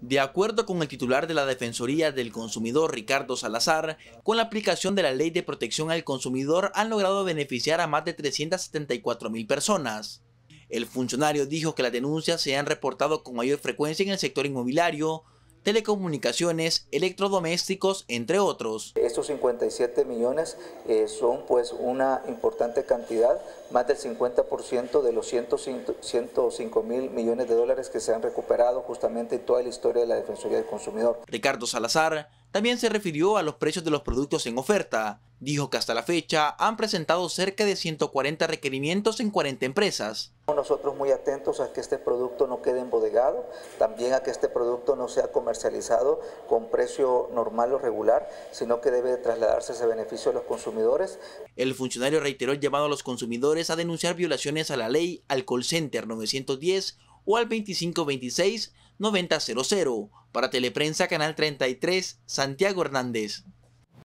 De acuerdo con el titular de la Defensoría del Consumidor, Ricardo Salazar, con la aplicación de la Ley de Protección al Consumidor han logrado beneficiar a más de 374 mil personas. El funcionario dijo que las denuncias se han reportado con mayor frecuencia en el sector inmobiliario, telecomunicaciones, electrodomésticos, entre otros. Estos 57 millones eh, son pues una importante cantidad, más del 50% de los 105, 105 mil millones de dólares que se han recuperado justamente en toda la historia de la Defensoría del Consumidor. Ricardo Salazar, también se refirió a los precios de los productos en oferta. Dijo que hasta la fecha han presentado cerca de 140 requerimientos en 40 empresas. Nosotros muy atentos a que este producto no quede embodegado, también a que este producto no sea comercializado con precio normal o regular, sino que debe trasladarse ese beneficio a los consumidores. El funcionario reiteró el llamado a los consumidores a denunciar violaciones a la ley al call center 910 o al 2526 9000 para Teleprensa Canal 33, Santiago Hernández.